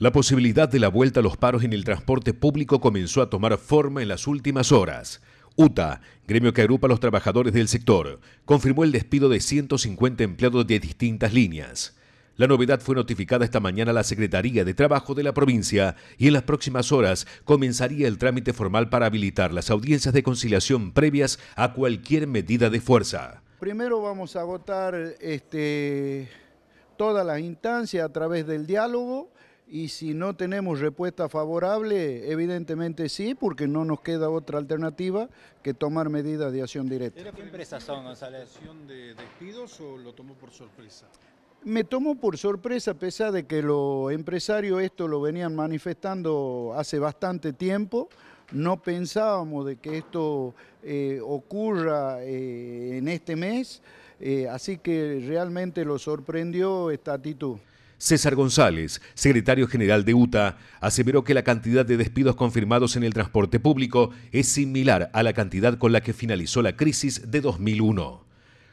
La posibilidad de la vuelta a los paros en el transporte público comenzó a tomar forma en las últimas horas. UTA, gremio que agrupa a los trabajadores del sector, confirmó el despido de 150 empleados de distintas líneas. La novedad fue notificada esta mañana a la Secretaría de Trabajo de la provincia y en las próximas horas comenzaría el trámite formal para habilitar las audiencias de conciliación previas a cualquier medida de fuerza. Primero vamos a agotar este, todas las instancias a través del diálogo y si no tenemos respuesta favorable, evidentemente sí, porque no nos queda otra alternativa que tomar medidas de acción directa. ¿Pero qué empresas son, acción de despidos o lo tomó por sorpresa? Me tomó por sorpresa, a pesar de que los empresarios esto lo venían manifestando hace bastante tiempo, no pensábamos de que esto eh, ocurra eh, en este mes, eh, así que realmente lo sorprendió esta actitud. César González, secretario general de UTA, aseveró que la cantidad de despidos confirmados en el transporte público es similar a la cantidad con la que finalizó la crisis de 2001.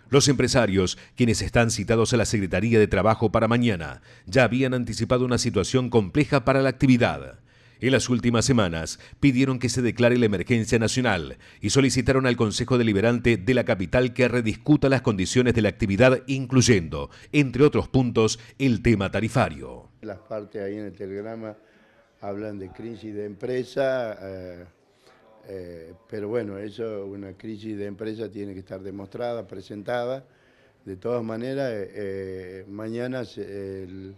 Los empresarios, quienes están citados a la Secretaría de Trabajo para mañana, ya habían anticipado una situación compleja para la actividad. En las últimas semanas pidieron que se declare la emergencia nacional y solicitaron al Consejo Deliberante de la capital que rediscuta las condiciones de la actividad, incluyendo, entre otros puntos, el tema tarifario. Las partes ahí en el telegrama hablan de crisis de empresa, eh, eh, pero bueno, eso, una crisis de empresa tiene que estar demostrada, presentada. De todas maneras, eh, mañana el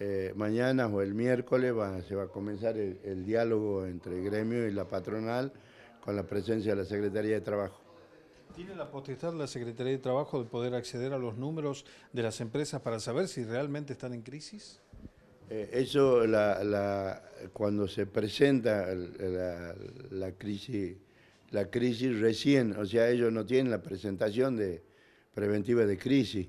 eh, mañana o el miércoles se va a comenzar el, diálogo entre el gremio y la patronal con la presencia de la Secretaría de Trabajo. ¿Tiene la potestad la Secretaría de Trabajo de poder acceder a los números de las empresas para saber si realmente están en crisis? Eh, eso, la, cuando se presenta la, la, crisis, la crisis recién, o sea, ellos no tienen la presentación de preventiva de crisis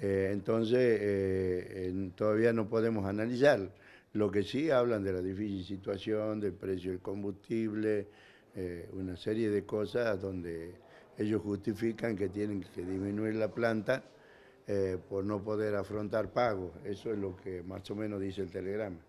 eh, entonces, eh, todavía no podemos analizar. Lo que sí hablan de la difícil situación, del precio del combustible, eh, una serie de cosas donde ellos justifican que tienen que disminuir la planta por no poder afrontar pagos. Eso es lo que más o menos dice el telegrama.